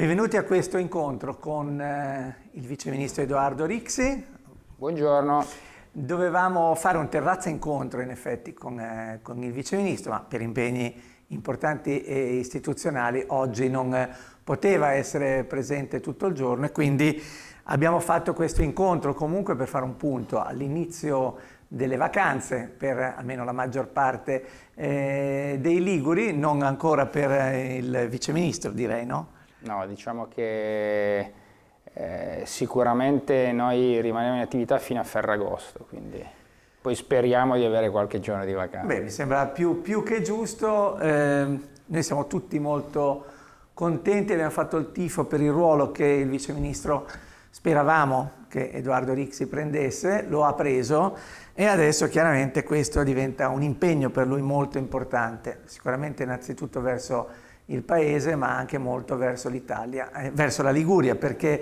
Benvenuti a questo incontro con eh, il viceministro Edoardo Rixi. Buongiorno. Dovevamo fare un terrazza incontro in effetti con, eh, con il viceministro, ma per impegni importanti e istituzionali oggi non eh, poteva essere presente tutto il giorno e quindi abbiamo fatto questo incontro comunque per fare un punto all'inizio delle vacanze per almeno la maggior parte eh, dei Liguri, non ancora per eh, il viceministro direi, no? No, diciamo che eh, sicuramente noi rimaniamo in attività fino a Ferragosto, quindi poi speriamo di avere qualche giorno di vacanza. Beh, mi sembra più, più che giusto, eh, noi siamo tutti molto contenti, abbiamo fatto il tifo per il ruolo che il Vice Ministro Speravamo che Edoardo Rixi prendesse, lo ha preso e adesso chiaramente questo diventa un impegno per lui molto importante, sicuramente innanzitutto verso il paese ma anche molto verso l'Italia, eh, verso la Liguria perché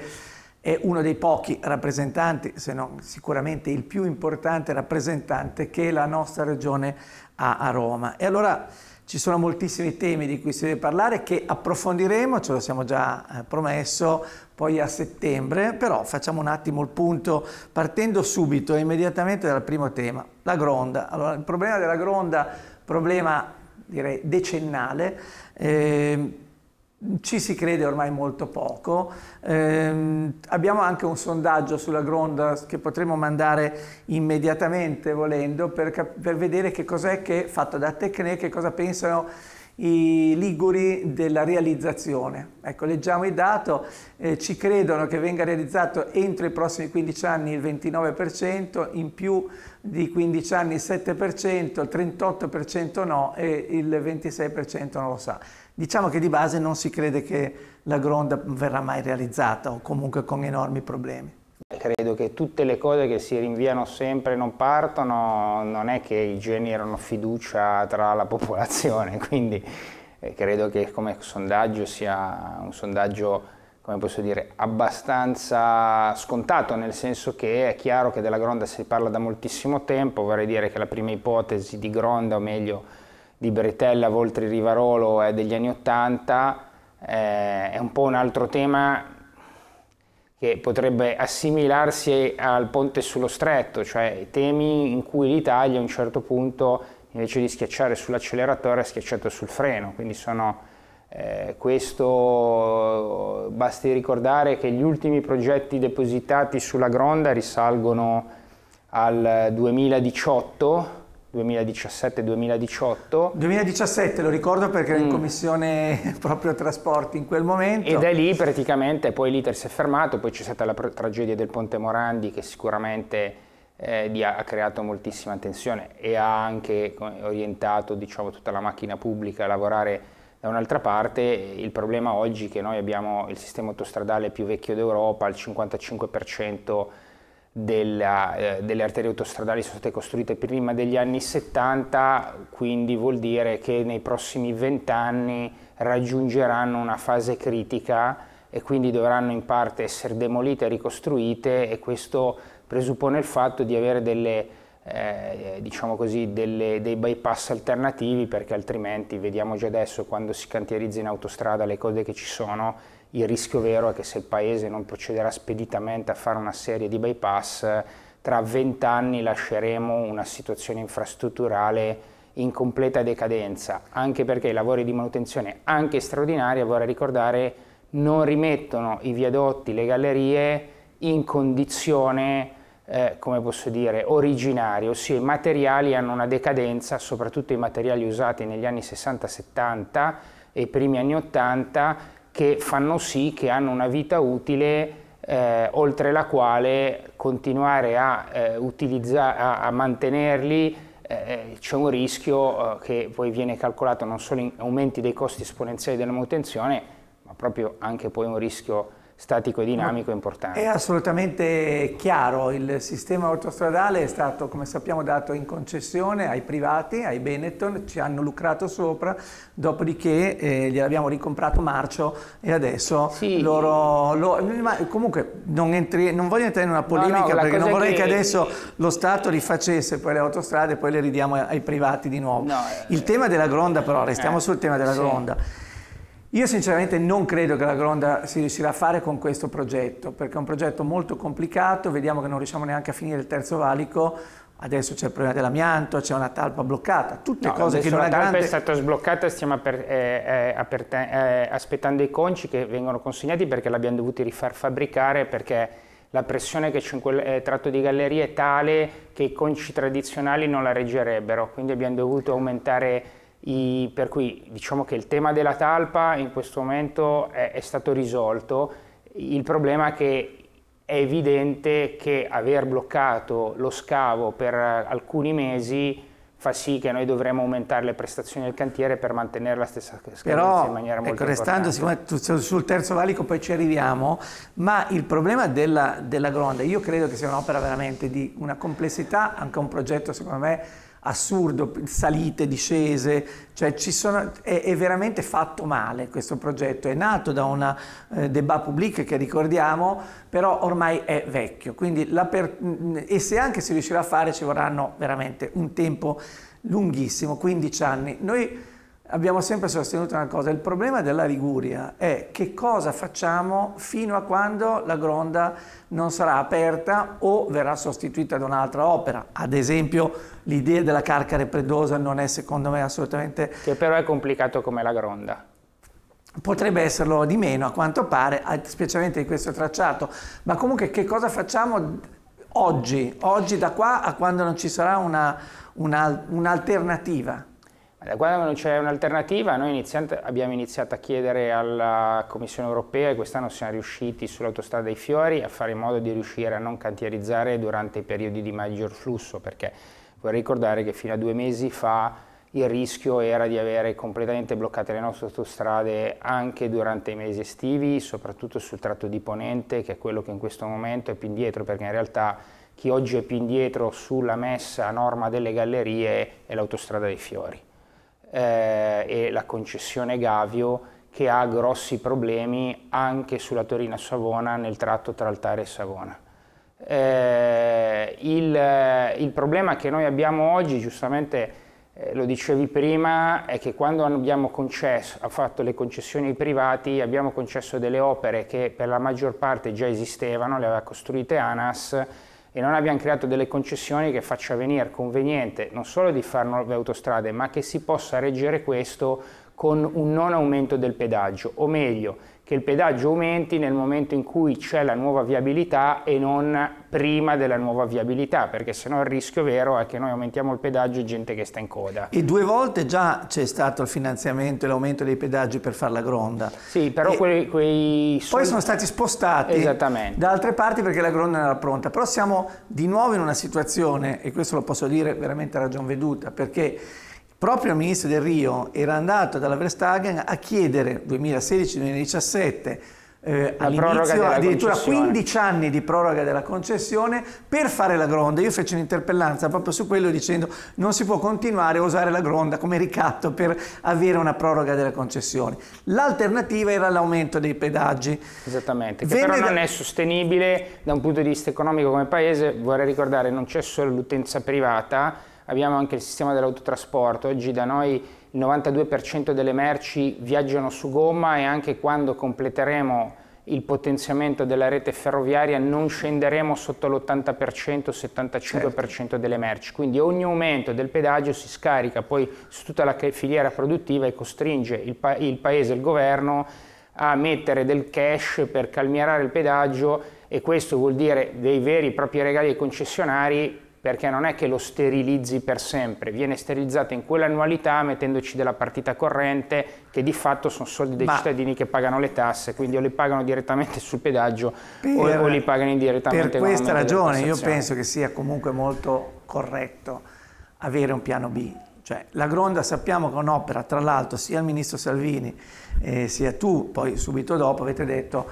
è uno dei pochi rappresentanti, se non sicuramente il più importante rappresentante che la nostra regione ha a Roma. E allora ci sono moltissimi temi di cui si deve parlare che approfondiremo, ce lo siamo già eh, promesso, poi a settembre, però facciamo un attimo il punto partendo subito e immediatamente dal primo tema, la gronda. Allora, il problema della gronda, problema direi decennale, eh, ci si crede ormai molto poco. Eh, abbiamo anche un sondaggio sulla Gronda che potremmo mandare immediatamente volendo per, per vedere che cos'è che, fatto da Tecne, che cosa pensano i liguri della realizzazione. Ecco, leggiamo il dato, eh, ci credono che venga realizzato entro i prossimi 15 anni il 29%, in più di 15 anni il 7%, il 38% no e il 26% non lo sa. Diciamo che di base non si crede che la Gronda verrà mai realizzata o comunque con enormi problemi. Credo che tutte le cose che si rinviano sempre e non partono non è che generano fiducia tra la popolazione, quindi eh, credo che come sondaggio sia un sondaggio come posso dire, abbastanza scontato, nel senso che è chiaro che della Gronda si parla da moltissimo tempo, vorrei dire che la prima ipotesi di Gronda, o meglio di Beretella, Voltri, Rivarolo è degli anni Ottanta, eh, è un po' un altro tema che potrebbe assimilarsi al ponte sullo stretto, cioè temi in cui l'Italia a un certo punto invece di schiacciare sull'acceleratore ha schiacciato sul freno, quindi sono... Eh, questo basti ricordare che gli ultimi progetti depositati sulla Gronda risalgono al 2018 2017-2018. 2017 lo ricordo perché ero mm. in commissione proprio trasporti in quel momento. Ed è lì praticamente, poi l'iter si è fermato, poi c'è stata la tragedia del Ponte Morandi che sicuramente eh, ha creato moltissima tensione e ha anche orientato diciamo, tutta la macchina pubblica a lavorare da un'altra parte. Il problema oggi è che noi abbiamo il sistema autostradale più vecchio d'Europa, al 55% della, eh, delle arterie autostradali sono state costruite prima degli anni 70, quindi vuol dire che nei prossimi 20 anni raggiungeranno una fase critica e quindi dovranno in parte essere demolite e ricostruite e questo presuppone il fatto di avere delle, eh, diciamo così, delle, dei bypass alternativi perché altrimenti vediamo già adesso quando si cantierizza in autostrada le cose che ci sono il rischio vero è che se il Paese non procederà speditamente a fare una serie di bypass, tra vent'anni lasceremo una situazione infrastrutturale in completa decadenza, anche perché i lavori di manutenzione, anche straordinaria, vorrei ricordare, non rimettono i viadotti, le gallerie in condizione, eh, come posso dire, originaria, ossia i materiali hanno una decadenza, soprattutto i materiali usati negli anni 60-70 e i primi anni 80, che fanno sì che hanno una vita utile eh, oltre la quale continuare a, eh, a, a mantenerli eh, c'è un rischio eh, che poi viene calcolato non solo in aumenti dei costi esponenziali della manutenzione, ma proprio anche poi un rischio statico e dinamico importante. È assolutamente chiaro, il sistema autostradale è stato, come sappiamo, dato in concessione ai privati, ai Benetton, ci hanno lucrato sopra, dopodiché eh, gliel'abbiamo ricomprato marcio e adesso sì. loro... Lo, ma comunque non, entri, non, voglio entrare in una polemica no, no, perché non vorrei che... che... adesso lo Stato rifacesse poi le autostrade e poi le ridiamo ai privati di nuovo. No, eh, il eh... tema della gronda però, restiamo eh, sul tema della sì. gronda. Io sinceramente non credo che la Gronda si riuscirà a fare con questo progetto, perché è un progetto molto complicato, vediamo che non riusciamo neanche a finire il terzo valico, adesso c'è il problema dell'amianto, c'è una talpa bloccata, tutte no, cose che non la talpa è stata sbloccata, stiamo aper, eh, eh aperte, eh, aspettando i conci che vengono consegnati perché l'abbiamo dovuto rifar fabbricare perché la pressione che c'è in quel eh, tratto di galleria è tale che i conci tradizionali non la reggerebbero, quindi abbiamo dovuto aumentare i, per cui diciamo che il tema della talpa in questo momento è, è stato risolto, il problema è che è evidente che aver bloccato lo scavo per eh, alcuni mesi fa sì che noi dovremmo aumentare le prestazioni del cantiere per mantenere la stessa scadenza in maniera ecco, molto ecco, restando, siccome sul terzo valico poi ci arriviamo, ma il problema della, della Gronda, io credo che sia un'opera veramente di una complessità, anche un progetto secondo me assurdo, salite, discese, cioè ci sono, è, è, veramente fatto male questo progetto, è nato da una eh, débat public che ricordiamo, però ormai è vecchio, quindi mm, e se anche si riuscirà a fare ci vorranno veramente un tempo lunghissimo, 15 anni. Noi abbiamo sempre sostenuto una cosa, il problema della Liguria è che cosa facciamo fino a quando la gronda non sarà aperta o verrà sostituita da un'altra opera. Ad esempio l'idea della Carcare Predosa non è secondo me assolutamente... Che però è complicato come la gronda. Potrebbe esserlo di meno a quanto pare, specialmente in questo tracciato, ma comunque che cosa facciamo oggi, oggi da qua a quando non ci sarà un'alternativa? Un da quando non c'è un'alternativa, noi iniziato, abbiamo iniziato a chiedere alla Commissione europea, e quest'anno siamo riusciti sull'autostrada dei fiori, a fare in modo di riuscire a non cantierizzare durante i periodi di maggior flusso, perché vorrei ricordare che fino a due mesi fa il rischio era di avere completamente bloccate le nostre autostrade anche durante i mesi estivi, soprattutto sul tratto di Ponente, che è quello che in questo momento è più indietro, perché in realtà chi oggi è più indietro sulla messa a norma delle gallerie è l'autostrada dei fiori eh, e la concessione Gavio che ha grossi problemi anche sulla Torino-Savona nel tratto tra Altare e Savona. Eh, il, il, problema che noi abbiamo oggi, giustamente eh, lo dicevi prima, è che quando abbiamo concesso, fatto le concessioni ai privati abbiamo concesso delle opere che per la maggior parte già esistevano, le aveva costruite ANAS, e non abbiamo creato delle concessioni che faccia venire conveniente non solo di fare nuove autostrade, ma che si possa reggere questo con un non aumento del pedaggio, o meglio, che il pedaggio aumenti nel momento in cui c'è la nuova viabilità e non prima della nuova viabilità, perché sennò il rischio vero è che noi aumentiamo il pedaggio e gente che sta in coda. E due volte già c'è stato il finanziamento e l'aumento dei pedaggi per fare la gronda. Sì, però quei, quei Poi sono stati spostati da altre parti perché la gronda era pronta, però siamo di nuovo in una situazione, e questo lo posso dire veramente a ragion veduta, perché Proprio il ministro Del Rio era andato dalla Verstagen a chiedere 2016-2017 eh, all'inizio addirittura 15 anni di proroga della concessione per fare la gronda. Io feci un'interpellanza proprio su quello dicendo non si può continuare a usare la gronda come ricatto per avere una proroga della concessione. L'alternativa era l'aumento dei pedaggi. Esattamente, che Venne però non è sostenibile da un punto di vista economico come paese. Vorrei ricordare non c'è solo l'utenza privata, abbiamo anche il sistema dell'autotrasporto, oggi da noi il 92% delle merci viaggiano su gomma e anche quando completeremo il potenziamento della rete ferroviaria non scenderemo sotto l'80% 75% certo. delle merci quindi ogni aumento del pedaggio si scarica poi su tutta la filiera produttiva e costringe il, pa il paese, il governo a mettere del cash per calmierare il pedaggio e questo vuol dire dei veri e propri regali ai concessionari perché non è che lo sterilizzi per sempre, viene sterilizzato in quell'annualità mettendoci della partita corrente che di fatto sono soldi dei Ma cittadini che pagano le tasse, quindi o li pagano direttamente sul pedaggio per, o, li pagano indirettamente. Per questa ragione io penso che sia comunque molto corretto avere un piano B. Cioè, la Gronda sappiamo che è un'opera, tra l'altro sia il ministro Salvini eh, sia tu, poi subito dopo avete detto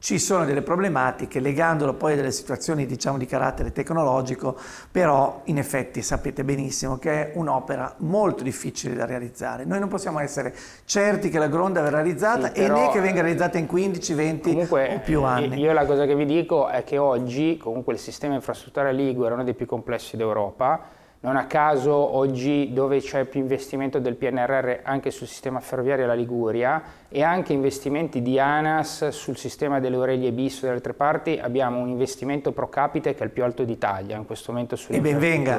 ci sono delle problematiche legandolo poi a delle situazioni diciamo di carattere tecnologico, però in effetti sapete benissimo che è un'opera molto difficile da realizzare. Noi non possiamo essere certi che la gronda verrà realizzata sì, però, e né che venga realizzata in 15, 20 comunque, o più eh, anni. Io la cosa che vi dico è che oggi comunque il sistema infrastrutturale Ligure è uno dei più complessi d'Europa non a caso oggi dove c'è più investimento del PNRR anche sul sistema ferroviario la Liguria e anche investimenti di ANAS sul sistema delle Orelie bis e altre parti, abbiamo un investimento pro capite che è il più alto d'Italia in questo momento sulle E benvenga.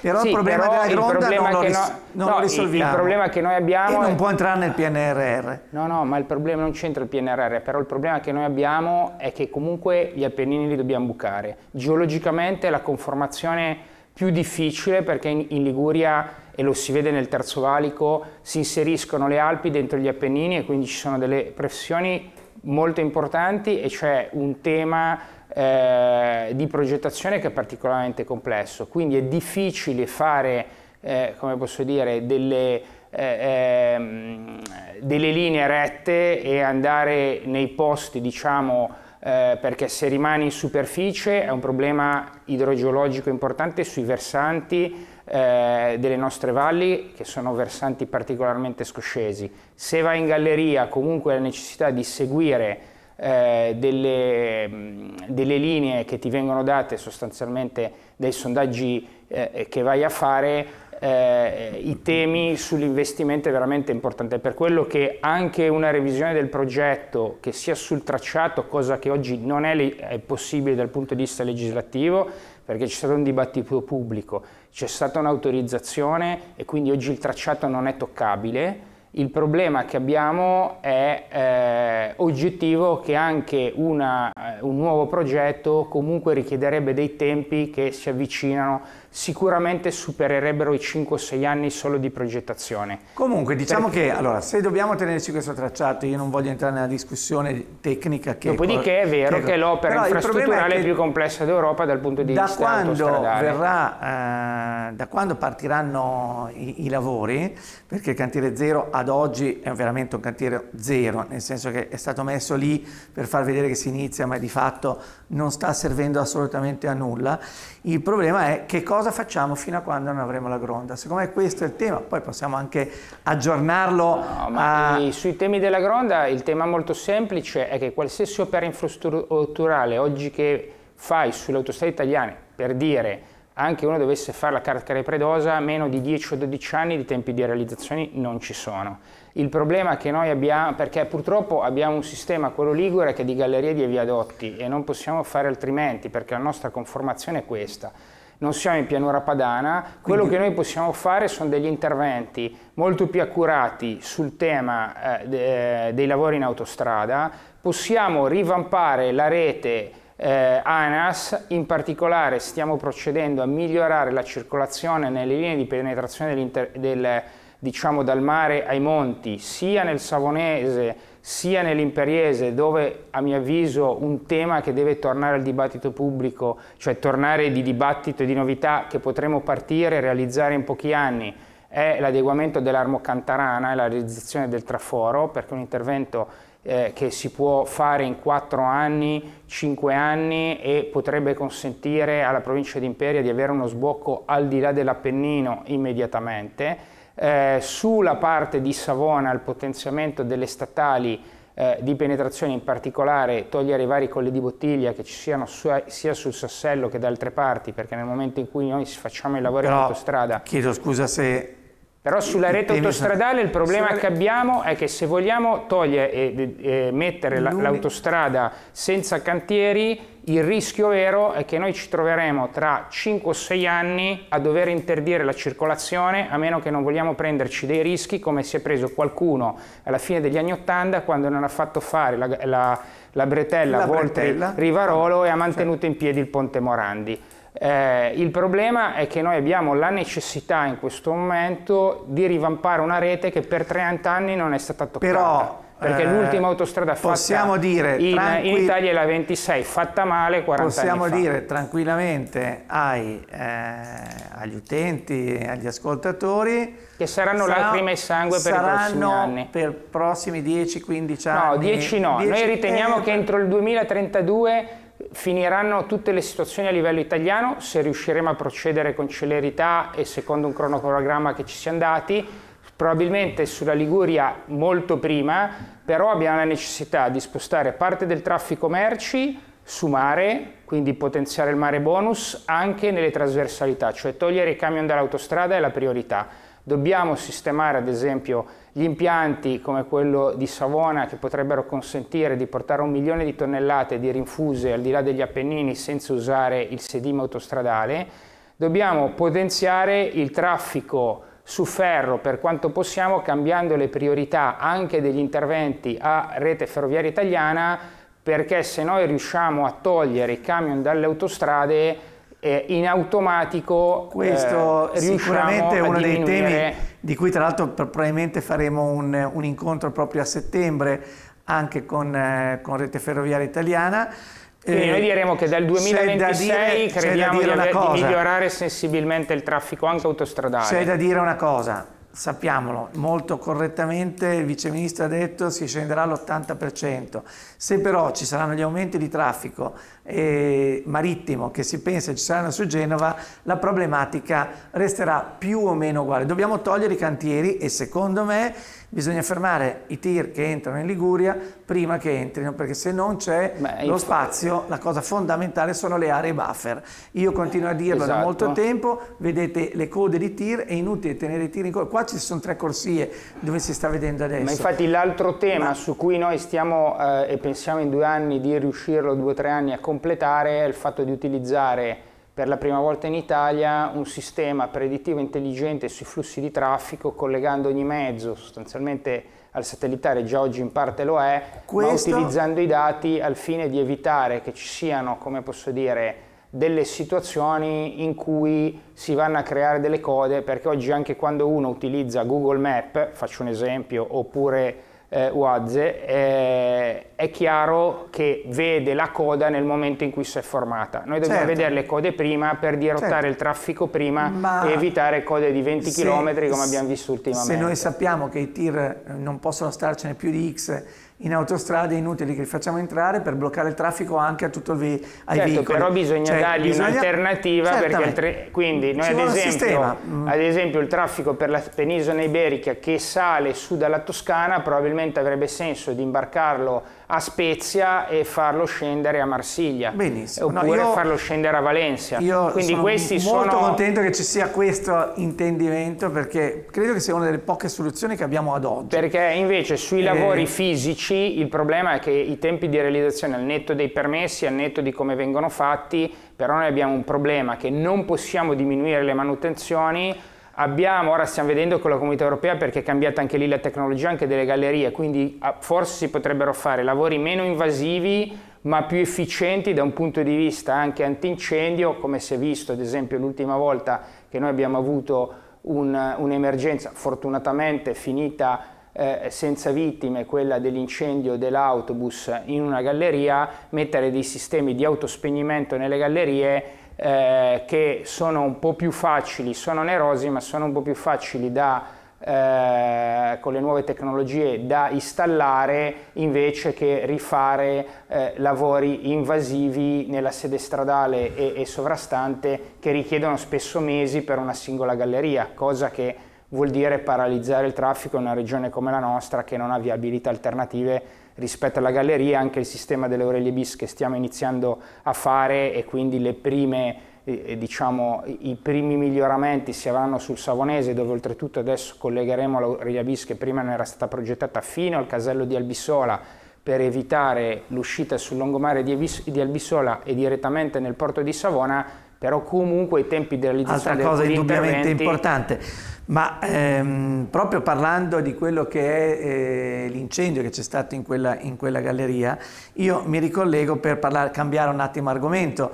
Però sì, il problema però della gronda problema non, lo, ris- no, lo risolviamo. Il problema che noi abbiamo... E non è... può entrare nel PNRR. No, no, ma il problema non c'entra il PNRR, però il problema che noi abbiamo è che comunque gli Appennini li dobbiamo bucare. Geologicamente la conformazione più difficile perché in, Liguria, e lo si vede nel Terzo Valico, si inseriscono le Alpi dentro gli Appennini e quindi ci sono delle pressioni molto importanti e c'è un tema eh, di progettazione che è particolarmente complesso. Quindi è difficile fare, eh, come posso dire, delle, eh, ehm, delle linee rette e andare nei posti, diciamo, eh, perché se rimane in superficie è un problema idrogeologico importante sui versanti eh, delle nostre valli che sono versanti particolarmente scoscesi. Se va in galleria comunque la necessità di seguire eh, delle, mm, delle, linee che ti vengono date sostanzialmente dai sondaggi eh, che vai a fare eh, i temi sull'investimento è veramente importante, per quello che anche una revisione del progetto che sia sul tracciato, cosa che oggi non è, è possibile dal punto di vista legislativo, perché c'è stato un dibattito pubblico, c'è stata un'autorizzazione e quindi oggi il tracciato non è toccabile, il problema che abbiamo è eh, oggettivo che anche una, eh, un nuovo progetto comunque richiederebbe dei tempi che si avvicinano sicuramente supererebbero i 5-6 anni solo di progettazione. Comunque diciamo Perché... che allora, se dobbiamo tenerci questo tracciato, io non voglio entrare nella discussione tecnica che... Dopodiché è vero che, che l'opera infrastrutturale è più complessa d'Europa dal punto di da vista quando verrà, eh, da quando partiranno i, i lavori, perché il cantiere zero ad oggi è veramente un cantiere zero, nel senso che è stato messo lì per far vedere che si inizia, ma di fatto non sta servendo assolutamente a nulla. Il problema è che cosa cosa facciamo fino a quando non avremo la gronda? Secondo me questo è il tema, poi possiamo anche aggiornarlo. No, a... sui temi della gronda il tema molto semplice è che qualsiasi opera infrastrutturale oggi che fai sulle autostrade italiane, per dire anche uno dovesse fare la Carcare Predosa, meno di 10 o 12 anni di tempi di realizzazione non ci sono. Il problema che noi abbiamo, perché purtroppo abbiamo un sistema, quello ligure, che è di gallerie di viadotti e non possiamo fare altrimenti perché la nostra conformazione è questa non siamo in pianura padana, quello Quindi... che noi possiamo fare sono degli interventi molto più accurati sul tema eh, de, eh, dei lavori in autostrada, possiamo rivampare la rete eh, ANAS, in particolare stiamo procedendo a migliorare la circolazione nelle linee di penetrazione dell'interno del, diciamo dal mare ai monti, sia nel Savonese sia nell'imperiese, dove a mio avviso un tema che deve tornare al dibattito pubblico, cioè tornare di dibattito e di novità che potremo partire e realizzare in pochi anni, è l'adeguamento dell'Armo Cantarana e la realizzazione del traforo, perché è un intervento eh, che si può fare in 4 anni, 5 anni e potrebbe consentire alla provincia di Imperia di avere uno sbocco al di là dell'Appennino immediatamente eh, sulla parte di Savona il potenziamento delle statali eh, di penetrazione, in particolare togliere i vari colli di bottiglia che ci siano su, sia sul Sassello che da altre parti, perché nel momento in cui noi facciamo i lavori Però, in autostrada... Chiedo scusa se però sulla rete autostradale esatto. il problema che abbiamo è che se vogliamo togliere e, e mettere l'autostrada senza cantieri, il rischio vero è che noi ci troveremo tra 5 o 6 anni a dover interdire la circolazione a meno che non vogliamo prenderci dei rischi come si è preso qualcuno alla fine degli anni 80 quando non ha fatto fare la, la, la bretella, la bretella. Rivarolo e ha mantenuto in piedi il ponte Morandi. Eh, il problema è che noi abbiamo la necessità in questo momento di rivampare una rete che per 30 anni non è stata toccata. Però perché eh, l'ultima autostrada fatta dire, in, in, Italia è la 26, fatta male 40 possiamo anni Possiamo dire tranquillamente ai, eh, agli utenti, agli ascoltatori che saranno sarà, lacrime e sangue per i prossimi anni. per prossimi 10-15 anni. No, 10 no, 10, noi riteniamo eh, che entro il 2032 finiranno tutte le situazioni a livello italiano se riusciremo a procedere con celerità e secondo un cronoprogramma che ci siamo dati probabilmente sulla Liguria molto prima però abbiamo la necessità di spostare parte del traffico merci su mare quindi potenziare il mare bonus anche nelle trasversalità cioè togliere i camion dall'autostrada è la priorità Dobbiamo sistemare ad esempio gli impianti come quello di Savona che potrebbero consentire di portare un milione di tonnellate di rinfuse al di là degli Appennini senza usare il sedime autostradale, dobbiamo potenziare il traffico su ferro per quanto possiamo cambiando le priorità anche degli interventi a rete ferroviaria italiana perché se noi riusciamo a togliere i camion dalle autostrade eh, in automatico questo eh, sicuramente è uno dei temi di cui tra l'altro probabilmente faremo un, un, incontro proprio a settembre anche con, eh, con Rete Ferroviaria Italiana quindi noi eh, diremo che dal 2026 dire, crediamo di, di migliorare sensibilmente il traffico anche autostradale. C'è da dire una cosa, sappiamolo, molto correttamente il Vice Ministro ha detto si scenderà all'80%. Se però ci saranno gli aumenti di traffico eh, marittimo che si pensa ci saranno su Genova, la problematica resterà più o meno uguale. Dobbiamo togliere i cantieri e secondo me bisogna fermare i tir che entrano in Liguria prima che entrino, perché se non c'è Beh, lo spazio, la cosa fondamentale sono le aree buffer. Io continuo a dirlo esatto. da molto tempo, vedete le code di tir, è inutile tenere i tir in coda. Qua ci sono tre corsie dove si sta vedendo adesso. Ma infatti l'altro tema Ma... su cui noi stiamo eh, e pensiamo in due anni di riuscirlo, due o tre anni a completare, è il fatto di utilizzare per la prima volta in Italia un sistema predittivo intelligente sui flussi di traffico collegando ogni mezzo sostanzialmente al satellitare, già oggi in parte lo è, Questo... ma utilizzando i dati al fine di evitare che ci siano, come posso dire, delle situazioni in cui si vanno a creare delle code, perché oggi anche quando uno utilizza Google Map, faccio un esempio, oppure eh, Uazze, eh, è chiaro che vede la coda nel momento in cui si è formata. Noi dobbiamo certo. vedere le code prima per dirottare certo. il traffico prima Ma e evitare code di 20 se, km come abbiamo visto ultimamente. Se noi sappiamo che i tir eh, non possono starcene più di X in autostrada è inutile che li facciamo entrare per bloccare il traffico anche a tutto vi, ai certo, veicoli. però bisogna cioè, dargli bisogna... un'alternativa perché quindi noi ad esempio, mm. ad esempio, il traffico per la penisola iberica che sale su dalla Toscana probabilmente avrebbe senso di imbarcarlo a Spezia e farlo scendere a Marsiglia. Benissimo. Oppure no, io, farlo scendere a Valencia. Io Quindi sono molto sono... contento che ci sia questo intendimento perché credo che sia una delle poche soluzioni che abbiamo ad oggi. Perché invece sui e... Eh, lavori fisici il problema è che i tempi di realizzazione al netto dei permessi, al netto di come vengono fatti, però noi abbiamo un problema che non possiamo diminuire le manutenzioni Abbiamo, ora stiamo vedendo con la comunità europea perché è cambiata anche lì la tecnologia anche delle gallerie, quindi ah, forse si potrebbero fare lavori meno invasivi ma più efficienti da un punto di vista anche antincendio, come si è visto ad esempio l'ultima volta che noi abbiamo avuto un, un'emergenza fortunatamente finita eh, senza vittime, quella dell'incendio dell'autobus in una galleria, mettere dei sistemi di autospegnimento nelle gallerie eh, che sono un po' più facili, sono onerosi ma sono un po' più facili da, eh, con le nuove tecnologie da installare invece che rifare eh, lavori invasivi nella sede stradale e, e sovrastante che richiedono spesso mesi per una singola galleria, cosa che vuol dire paralizzare il traffico in una regione come la nostra che non ha viabilità alternative rispetto alla galleria anche il sistema delle Aurelie Bis che stiamo iniziando a fare e quindi le prime eh, eh diciamo, i primi miglioramenti si avranno sul Savonese dove oltretutto adesso collegheremo l'Aurelia Bis che prima non era stata progettata fino al casello di Albisola per evitare l'uscita sul longomare di, Albis di Albisola e direttamente nel porto di Savona però comunque i tempi di realizzazione Altra cosa indubbiamente interventi... importante, ma ehm, proprio parlando di quello che è eh, l'incendio che c'è stato in quella, in quella, galleria, io mi ricollego per parlare, cambiare un attimo argomento,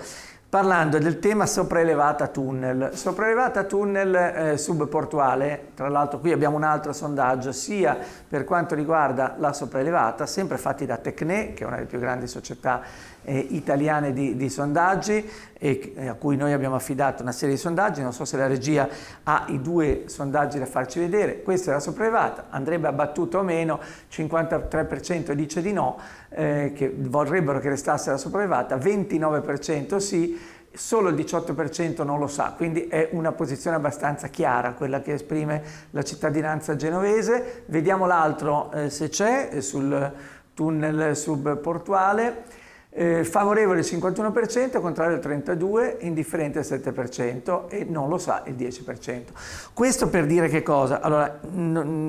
parlando del tema sopraelevata tunnel. Sopraelevata tunnel eh, subportuale, tra l'altro qui abbiamo un altro sondaggio, sia per quanto riguarda la sopraelevata, sempre fatti da Tecne, che è una delle più grandi società eh, italiane di, di sondaggi e, eh, a cui noi abbiamo affidato una serie di sondaggi, non so se la regia ha i due sondaggi da farci vedere, questa è la sopraelevata, andrebbe abbattuta o meno, 53% dice di no, eh, che vorrebbero che restasse la sopraelevata, 29% sì, solo il 18% non lo sa, quindi è una posizione abbastanza chiara quella che esprime la cittadinanza genovese. Vediamo l'altro eh, se c'è eh, sul tunnel subportuale eh, favorevole il 51%, contrario il 32%, indifferente il 7% e non lo sa il 10%. Questo per dire che cosa? Allora,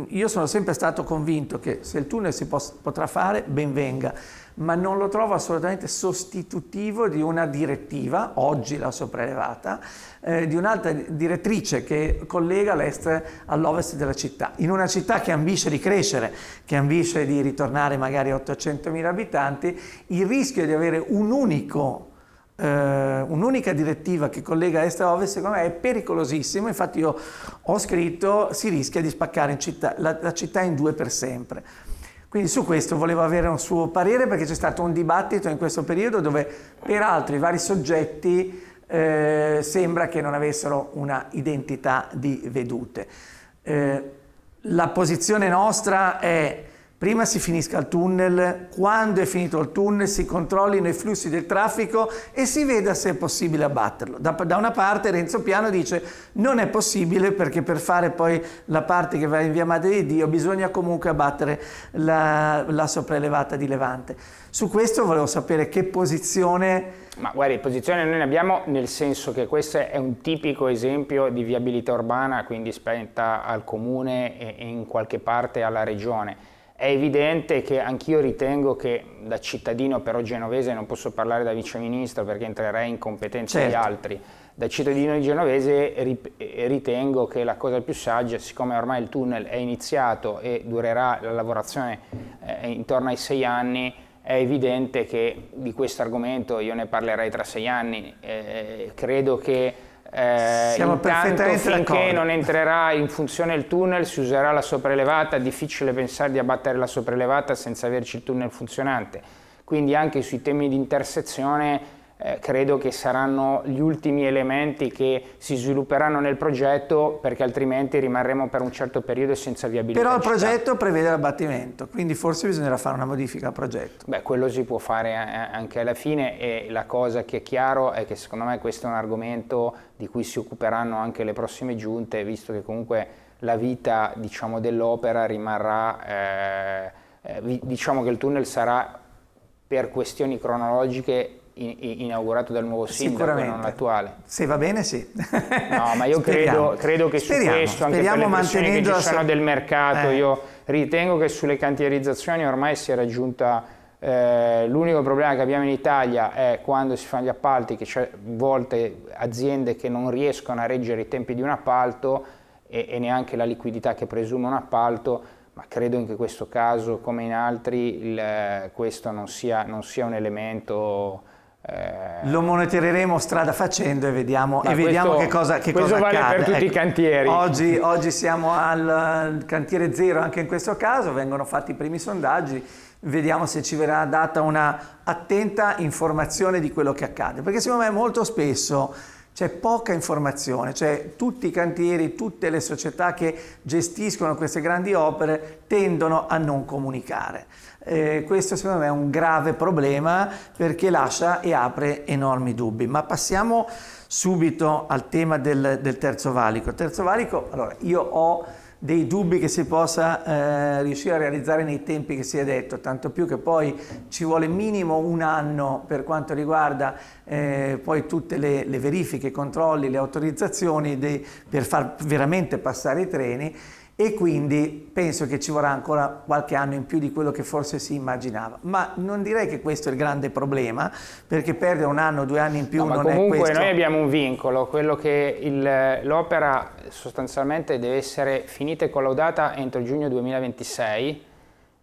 io sono sempre stato convinto che se il tunnel si potrà fare, ben venga, ma non lo trovo assolutamente sostitutivo di una direttiva, oggi la sopraelevata, eh, di un'altra direttrice che collega l'est all'ovest della città. In una città che ambisce di crescere, che ambisce di ritornare magari a 800.000 abitanti, il rischio di avere un unico Uh, un'unica direttiva che collega est a ovest secondo me è pericolosissimo infatti io ho scritto si rischia di spaccare città, la, la, città in due per sempre quindi su questo volevo avere un suo parere perché c'è stato un dibattito in questo periodo dove peraltro i vari soggetti eh, sembra che non avessero una identità di vedute eh, la posizione nostra è prima si finisca il tunnel, quando è finito il tunnel si controllino i flussi del traffico e si veda se è possibile abbatterlo. Da, da, una parte Renzo Piano dice non è possibile perché per fare poi la parte che va in via Madre di Dio bisogna comunque abbattere la, la sopraelevata di Levante. Su questo volevo sapere che posizione... Ma guardi, posizione noi ne abbiamo nel senso che questo è un tipico esempio di viabilità urbana, quindi spenta al comune e in qualche parte alla regione è evidente che anch'io ritengo che da cittadino però genovese non posso parlare da viceministro perché entrerei in competenza certo. di altri. Da cittadino di genovese eh, ritengo che la cosa più saggia, siccome ormai il tunnel è iniziato e durerà la lavorazione eh, intorno ai sei anni, è evidente che di questo argomento io ne parlerei tra sei anni. Eh, credo che eh, Siamo intanto finché non entrerà in funzione il tunnel si userà la sopraelevata, è difficile pensare di abbattere la sopraelevata senza averci il tunnel funzionante. Quindi anche sui temi di intersezione eh, credo che saranno gli ultimi elementi che si svilupperanno nel progetto perché altrimenti rimarremo per un certo periodo senza viabilità. Però il progetto prevede l'abbattimento, quindi forse bisognerà fare una modifica al progetto. Beh, quello si può fare eh, eh, anche alla fine e la cosa che è chiaro è che secondo me questo è un argomento di cui si occuperanno anche le prossime giunte, visto che comunque la vita diciamo, dell'opera rimarrà, eh, diciamo che il tunnel sarà per questioni cronologiche inaugurato dal nuovo eh, sindaco, non l'attuale. Se va bene, sì. no, ma io credo, credo, che speriamo, su questo, anche per le pressioni che ci sono del mercato, eh. io ritengo che sulle cantierizzazioni ormai si è raggiunta... Eh, l'unico problema che abbiamo in Italia è quando si fanno gli appalti, che c'è volte aziende che non riescono a reggere i tempi di un appalto e, e neanche la liquidità che presume un appalto, ma credo che in questo caso, come in altri, il, eh, questo non sia, non sia un elemento eh, lo monitoreremo strada facendo e vediamo, e vediamo che cosa, che questo cosa vale accade. per tutti ecco, i cantieri. Oggi, oggi siamo al, al cantiere zero anche in questo caso, vengono fatti i primi sondaggi, vediamo se ci verrà data una attenta informazione di quello che accade, perché secondo me molto spesso c'è poca informazione, cioè tutti i cantieri, tutte le società che gestiscono queste grandi opere tendono a non comunicare eh, questo secondo me è un grave problema perché lascia e apre enormi dubbi. Ma passiamo subito al tema del, del terzo valico. Terzo valico, allora io ho dei dubbi che si possa eh, riuscire a realizzare nei tempi che si è detto, tanto più che poi ci vuole minimo un anno per quanto riguarda eh, poi tutte le, le, verifiche, i controlli, le autorizzazioni dei, per far veramente passare i treni e quindi penso che ci vorrà ancora qualche anno in più di quello che forse si immaginava. Ma non direi che questo è il grande problema, perché perdere un anno, due anni in più no, non comunque Ma comunque noi abbiamo un vincolo, quello che l'opera sostanzialmente deve essere finita e collaudata entro giugno 2026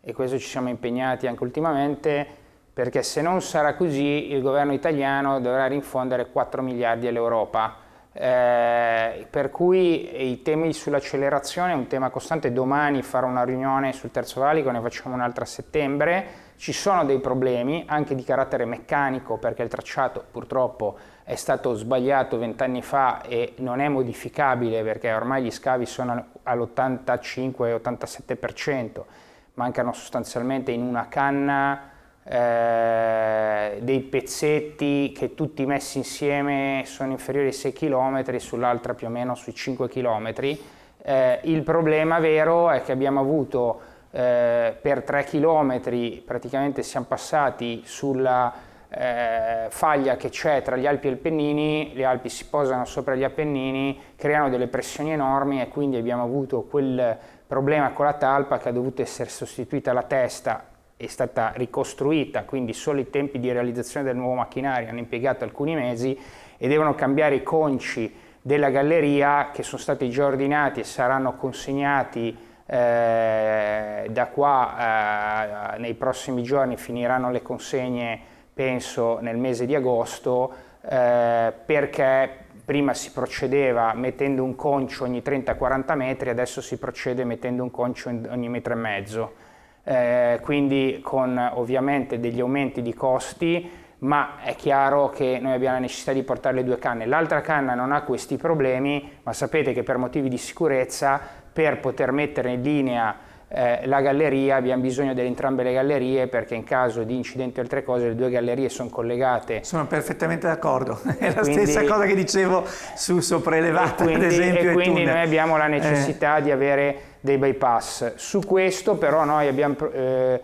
e questo ci siamo impegnati anche ultimamente perché se non sarà così il governo italiano dovrà rinfondere 4 miliardi all'Europa eh, per cui i temi sull'accelerazione è un tema costante, domani farò una riunione sul terzo valico, ne facciamo un'altra a settembre, ci sono dei problemi anche di carattere meccanico perché il tracciato purtroppo è stato sbagliato vent'anni fa e non è modificabile perché ormai gli scavi sono all'85-87%, mancano sostanzialmente in una canna eh, dei pezzetti che tutti messi insieme sono inferiori ai 6 km, sull'altra più o meno sui 5 km. Eh, il problema vero è che abbiamo avuto eh, per 3 km praticamente siamo passati sulla eh, faglia che c'è tra gli Alpi e il Pennini, le Alpi si posano sopra gli Appennini, creano delle pressioni enormi e quindi abbiamo avuto quel problema con la talpa che ha dovuto essere sostituita la testa è stata ricostruita, quindi solo i tempi di realizzazione del nuovo macchinario hanno impiegato alcuni mesi e devono cambiare i conci della galleria che sono stati già ordinati e saranno consegnati eh, da qua eh, nei prossimi giorni, finiranno le consegne penso nel mese di agosto eh, perché prima si procedeva mettendo un concio ogni 30-40 metri, adesso si procede mettendo un concio ogni metro e mezzo eh, quindi con ovviamente degli aumenti di costi, ma è chiaro che noi abbiamo la necessità di portare le due canne. L'altra canna non ha questi problemi, ma sapete che per motivi di sicurezza, per poter mettere in linea eh, la galleria, abbiamo bisogno di entrambe le gallerie perché in caso di incidenti o altre cose le due gallerie sono collegate. Sono perfettamente d'accordo, è la quindi, stessa cosa che dicevo su sopraelevata quindi, ad esempio. E quindi noi abbiamo la eh. necessità eh. di avere dei bypass. Su questo però noi abbiamo, eh,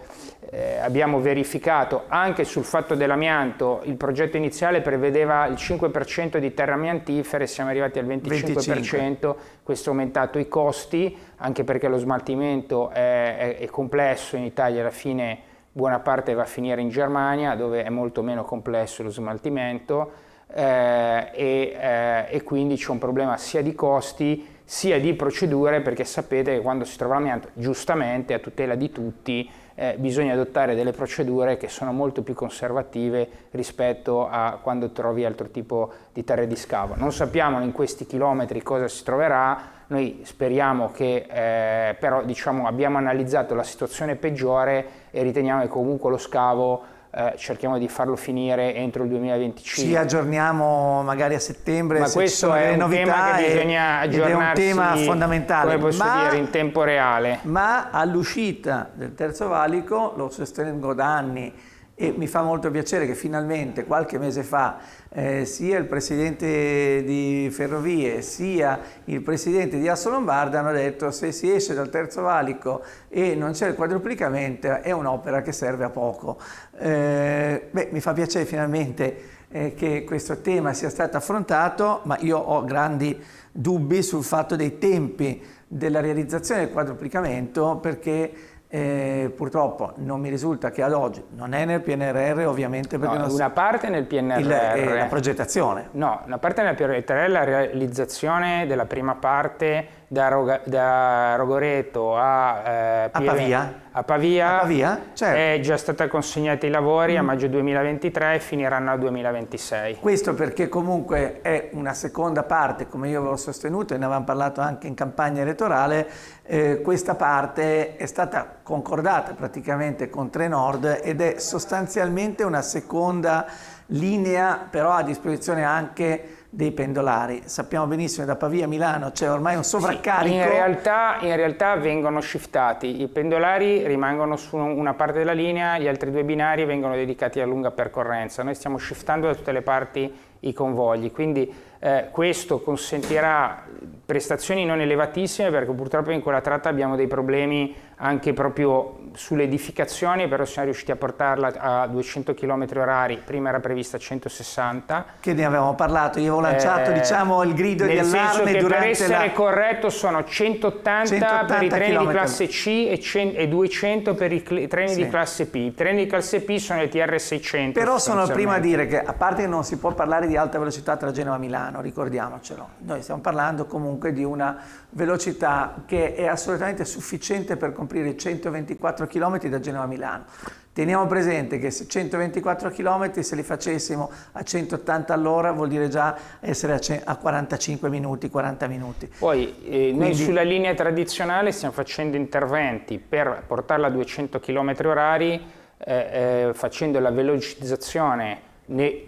eh, abbiamo verificato anche sul fatto dell'amianto, il progetto iniziale prevedeva il 5% di terre amiantifere, siamo arrivati al 25%, 25. questo ha aumentato i costi, anche perché lo smaltimento è, è, è complesso in Italia alla fine buona parte va a finire in Germania dove è molto meno complesso lo smaltimento eh, e, eh, e quindi c'è un problema sia di costi sia di procedure perché sapete che quando si trova l'amianto, giustamente a tutela di tutti, eh, bisogna adottare delle procedure che sono molto più conservative rispetto a quando trovi altro tipo di terre di scavo. Non sappiamo in questi chilometri cosa si troverà, noi speriamo che eh, però diciamo, abbiamo analizzato la situazione peggiore e riteniamo che comunque lo scavo eh, cerchiamo di farlo finire entro il 2025. Ci aggiorniamo magari a settembre Ma questo è un tema che bisogna aggiornarsi. È un tema fondamentale. Come posso ma, dire, in tempo reale. Ma all'uscita del terzo valico, lo sostengo da anni e mi fa molto piacere che finalmente qualche mese fa eh, sia il presidente di Ferrovie sia il presidente di Asso Lombarda hanno detto se si esce dal terzo valico e non c'è il quadruplicamento è un'opera che serve a poco. Eh, beh, mi fa piacere finalmente eh, che questo tema sia stato affrontato, ma io ho grandi dubbi sul fatto dei tempi della realizzazione del quadruplicamento perché eh, purtroppo non mi risulta che ad oggi, non è nel PNRR ovviamente perché... No, una parte nel PNRR. Il, eh, la progettazione. No, una parte nel PNRR è la realizzazione della prima parte da, Roga, da Rogoreto a, eh, Pier... a, Pavia. a, Pavia, a Pavia certo. è già stata consegnata i lavori mm. a maggio 2023 e finiranno al 2026. Questo perché comunque è una seconda parte, come io avevo sostenuto e ne avevamo parlato anche in campagna elettorale, eh, questa parte è stata concordata praticamente con Trenord ed è sostanzialmente una seconda linea però a disposizione anche dei pendolari. Sappiamo benissimo che da Pavia a Milano c'è ormai un sovraccarico. Sì, in, realtà, in, realtà, vengono shiftati, i pendolari rimangono su una parte della linea, gli altri due binari vengono dedicati a lunga percorrenza. Noi stiamo shiftando da tutte le parti i convogli, quindi eh, questo consentirà prestazioni non elevatissime perché purtroppo in quella tratta abbiamo dei problemi anche proprio sulle edificazioni, però siamo riusciti a portarla a 200 km orari, prima era prevista 160. Che ne avevamo parlato, io avevo lanciato eh, diciamo il grido di allarme durante per essere la... corretto sono 180, 180 per i treni km. di classe C e, 100, e 200 per i treni sì. di classe P. I treni di classe P sono i TR600. Però sono prima a dire che a parte che non si può parlare di alta velocità tra Genova e Milano, ricordiamocelo, noi stiamo parlando comunque di una velocità che è assolutamente sufficiente per completare coprire 124 km da Genova a Milano. Teniamo presente che se 124 km se li facessimo a 180 all'ora vuol dire già essere a 45 minuti, 40 minuti. Poi eh, Quindi... noi sulla linea tradizionale stiamo facendo interventi per portarla a 200 km orari eh, eh, facendo la velocizzazione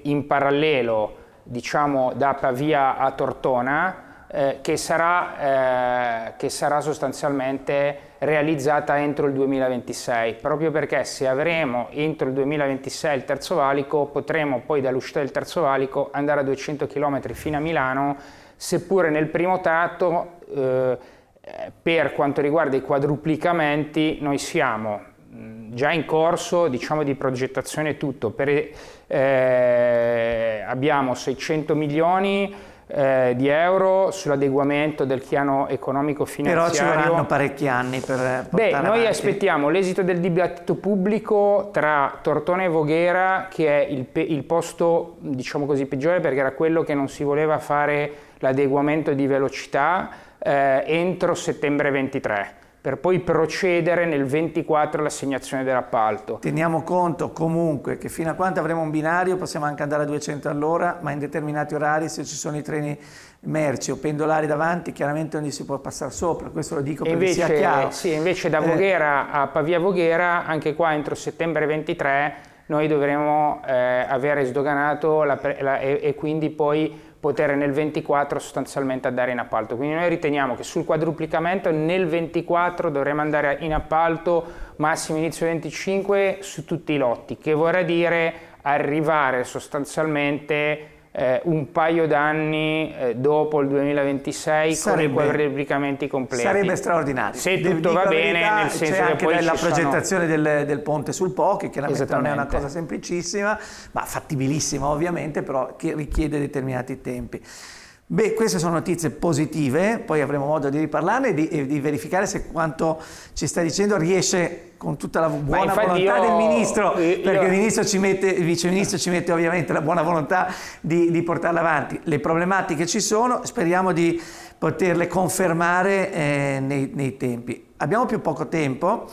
in parallelo diciamo da Pavia a Tortona eh, che, sarà, eh, che, sarà, sostanzialmente realizzata entro il 2026, proprio perché se avremo entro il 2026 il terzo valico potremo poi dall'uscita del terzo valico andare a 200 km fino a Milano, seppure nel primo tratto eh, per quanto riguarda i quadruplicamenti noi siamo già in corso diciamo, di progettazione tutto, per, eh, abbiamo 600 milioni eh, di euro sull'adeguamento del piano economico finanziario. Però ci vorranno parecchi anni per Beh, noi avanti. aspettiamo l'esito del dibattito pubblico tra Tortone e Voghera, che è il, il posto, diciamo così, peggiore perché era quello che non si voleva fare l'adeguamento di velocità eh, entro settembre 23 per poi procedere nel 24 all'assegnazione dell'appalto. Teniamo conto comunque che fino a quando avremo un binario possiamo anche andare a 200 all'ora, ma in determinati orari se ci sono i treni merci o pendolari davanti chiaramente non gli si può passare sopra, questo lo dico perché invece, sia chiaro. Sì, invece da Voghera eh. a Pavia Voghera, anche qua entro settembre 23 noi dovremo eh, avere sdoganato la, la, e, e quindi poi potere nel 24 sostanzialmente andare in appalto. Quindi noi riteniamo che sul quadruplicamento nel 24 dovremo andare in appalto massimo inizio 25 su tutti i lotti, che vorrà dire arrivare sostanzialmente eh, un paio d'anni eh, dopo il 2026 sarebbe, con i replicamenti completi. Sarebbe straordinario. Se tutto Dico va bene, verità, nel senso anche che poi la progettazione sono... del, del, ponte sul Po, che chiaramente non è una cosa semplicissima, ma fattibilissima ovviamente, però che richiede determinati tempi. Beh, queste sono notizie positive, poi avremo modo di riparlarne e di, e di verificare se quanto ci stai dicendo riesce con tutta la buona volontà io, del ministro, eh, io, perché io, il, ministro ci mette, il vice ministro ci mette ovviamente la buona volontà di, di, portarla avanti. Le problematiche ci sono, speriamo di poterle confermare eh, nei, nei tempi. Abbiamo più poco tempo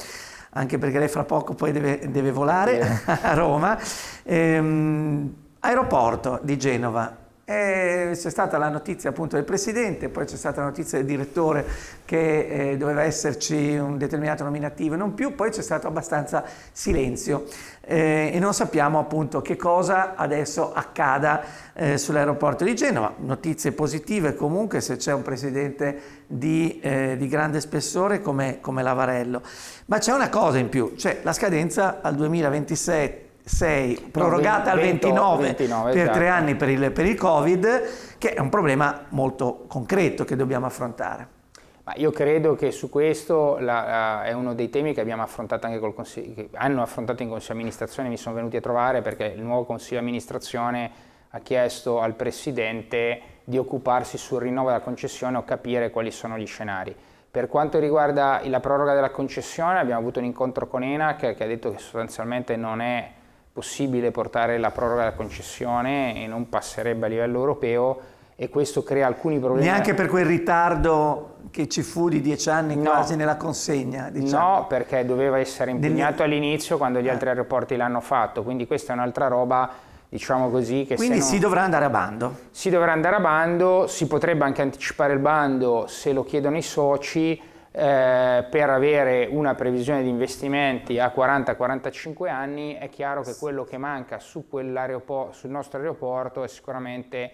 anche perché lei fra poco poi deve, deve volare yeah. a Roma. Ehm, aeroporto di Genova, c'è stata la notizia appunto del presidente, poi c'è stata la notizia del direttore che eh, doveva esserci un determinato nominativo e non più, poi c'è stato abbastanza silenzio eh, e non sappiamo appunto che cosa adesso accada eh, sull'aeroporto di Genova. Notizie positive comunque se c'è un presidente di, eh, di grande spessore come, come Lavarello. Ma c'è una cosa in più, cioè la scadenza al 2027 26, prorogata al 29, 29 per tre esatto. anni per il, per il Covid, che è un problema molto concreto che dobbiamo affrontare. Ma io credo che su questo la, uh, è uno dei temi che abbiamo affrontato anche col consiglio, che hanno affrontato in consiglio amministrazione, mi sono venuti a trovare perché il nuovo consiglio amministrazione ha chiesto al presidente di occuparsi sul rinnovo della concessione o capire quali sono gli scenari. Per quanto riguarda la proroga della concessione abbiamo avuto un incontro con ENAC che ha detto che sostanzialmente non è possibile portare la proroga della concessione e non passerebbe a livello europeo e questo crea alcuni problemi. Neanche per quel ritardo che ci fu di dieci anni no. quasi nella consegna? Diciamo. No, perché doveva essere impegnato Negli... all'inizio quando gli eh. altri aeroporti l'hanno fatto, quindi questa è un'altra roba, diciamo così, che Quindi non... si dovrà andare a bando? Si dovrà andare a bando, si potrebbe anche anticipare il bando se lo chiedono i soci, eh, per avere una previsione di investimenti a 40-45 anni, è chiaro che quello che manca su sul nostro aeroporto è sicuramente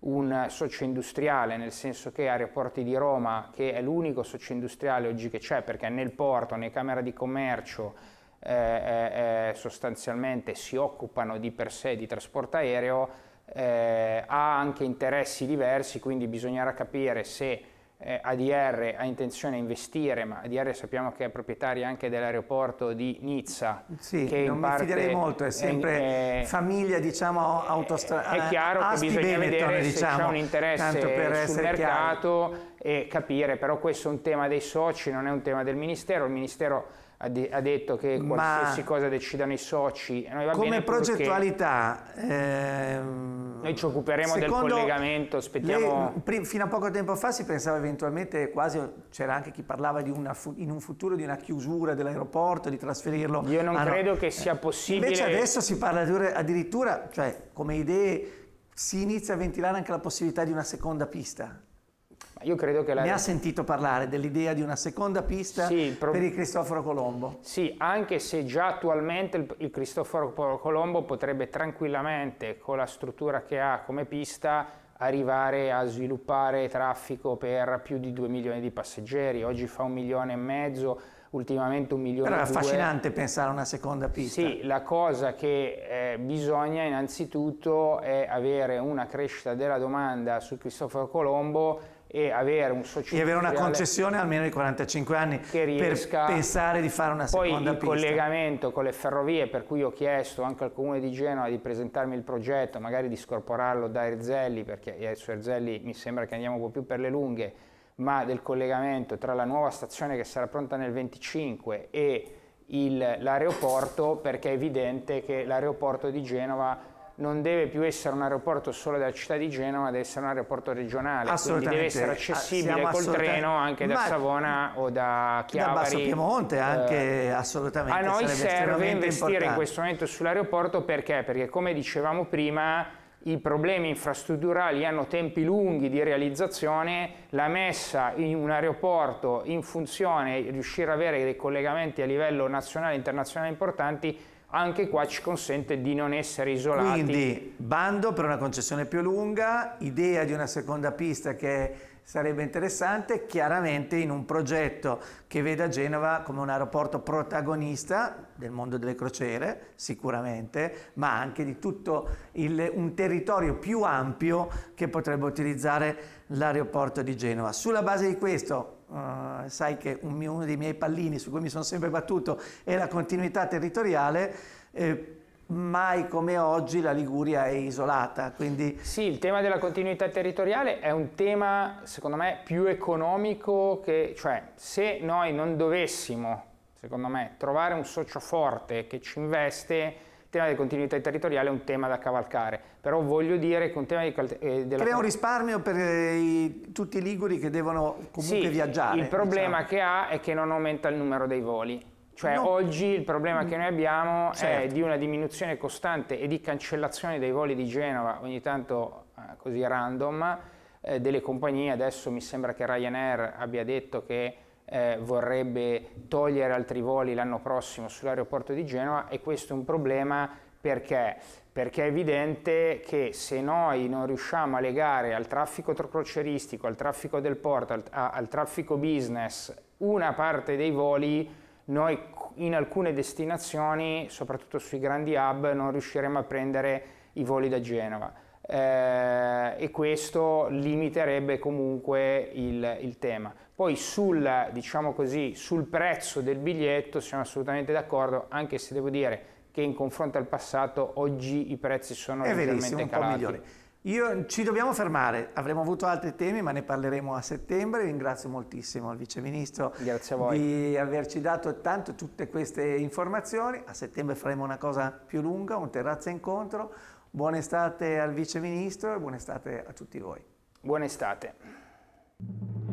un socio industriale, nel senso che Aeroporti di Roma, che è l'unico socio industriale oggi che c'è, perché nel porto, né Camera di Commercio, eh, eh, eh, sostanzialmente si occupano di per sé di trasporto aereo, eh, ha anche interessi diversi, quindi bisognerà capire se eh, ADR ha intenzione di investire, ma ADR sappiamo che è proprietaria anche dell'aeroporto di Nizza. Sì, che non mi fiderei molto, è sempre è, famiglia, diciamo, autostrada. È chiaro Asti che bisogna Benetton, vedere diciamo, c'è un interesse sul mercato chiaro. e capire, però questo è un tema dei soci, non è un tema del Ministero. Il Ministero ha, de- ha detto che qualsiasi Ma cosa decidano i soci. come progettualità... Ehm, noi ci occuperemo del collegamento, aspettiamo... Le, fino a poco tempo fa si pensava eventualmente quasi, c'era anche chi parlava fu- in un futuro di una chiusura dell'aeroporto, di trasferirlo... Io non ah, credo no. che eh. sia possibile... Invece adesso si parla addirittura, cioè come idee si inizia a ventilare anche la possibilità di una seconda pista. Io credo che la... Ne ha sentito parlare dell'idea di una seconda pista sì, pro... per il Cristoforo Colombo. Sì, anche se già attualmente il, Cristoforo Colombo potrebbe tranquillamente, con la struttura che ha come pista, arrivare a sviluppare traffico per più di 2 milioni di passeggeri, oggi fa un milione e mezzo, ultimamente un milione Però e due. Però è affascinante pensare a una seconda pista. Sì, la cosa che eh, bisogna innanzitutto è avere una crescita della domanda su Cristoforo Colombo e avere un socio e avere una concessione almeno di 45 anni per pensare di fare una seconda pista. Poi il collegamento con le ferrovie per cui ho chiesto anche al comune di Genova di presentarmi il progetto, magari di scorporarlo da Erzelli perché su Erzelli mi sembra che andiamo un po' più per le lunghe, ma del collegamento tra la nuova stazione che sarà pronta nel 25 e l'aeroporto perché è evidente che l'aeroporto di Genova non deve più essere un aeroporto solo della città di Genova, deve essere un aeroporto regionale, quindi deve essere ah, accessibile col treno anche da ma Savona o da Chiavari. Da Basso Piemonte eh, anche, eh, assolutamente. A noi serve investire importante. in questo momento sull'aeroporto perché? Perché come dicevamo prima i problemi infrastrutturali hanno tempi lunghi di realizzazione, la messa in un aeroporto in funzione, riuscire ad avere dei collegamenti a livello nazionale e internazionale importanti anche qua ci consente di non essere isolati. Quindi bando per una concessione più lunga, idea di una seconda pista che sarebbe interessante, chiaramente in un progetto che veda Genova come un aeroporto protagonista del mondo delle crociere, sicuramente, ma anche di tutto il, un territorio più ampio che potrebbe utilizzare l'aeroporto di Genova. Sulla base di questo, eh, sai che un mio, uno dei miei pallini su cui mi sono sempre battuto è la continuità territoriale, eh, mai come oggi la Liguria è isolata. Quindi... Sì, il tema della continuità territoriale è un tema, secondo me, più economico che, cioè, se noi non dovessimo, secondo me, trovare un socio forte che ci investe tema di continuità territoriale è un tema da cavalcare, però voglio dire che un tema di, eh, Crea un risparmio per eh, i, tutti i liguri che devono comunque sì, viaggiare. il problema diciamo. che ha è che non aumenta il numero dei voli. Cioè no. oggi il problema che noi abbiamo certo. è di una diminuzione costante e di cancellazione dei voli di Genova, ogni tanto eh, così random, eh, delle compagnie. Adesso mi sembra che Ryanair abbia detto che eh, vorrebbe togliere altri voli l'anno prossimo sull'aeroporto di Genova e questo è un problema perché? Perché è evidente che se noi non riusciamo a legare al traffico croceristico, al traffico del porto, al, a, al traffico business una parte dei voli, noi in alcune destinazioni, soprattutto sui grandi hub, non riusciremo a prendere i voli da Genova. Eh, e questo limiterebbe comunque il, il tema. Poi sul, diciamo così, sul prezzo del biglietto siamo assolutamente d'accordo, anche se devo dire che in confronto al passato oggi i prezzi sono È leggermente calati. Io, ci dobbiamo fermare, avremo avuto altri temi ma ne parleremo a settembre. Ringrazio moltissimo il Vice Ministro di averci dato tanto tutte queste informazioni. A settembre faremo una cosa più lunga, un terrazza incontro. Buona estate al Vice Ministro e buona estate a tutti voi. Buona estate.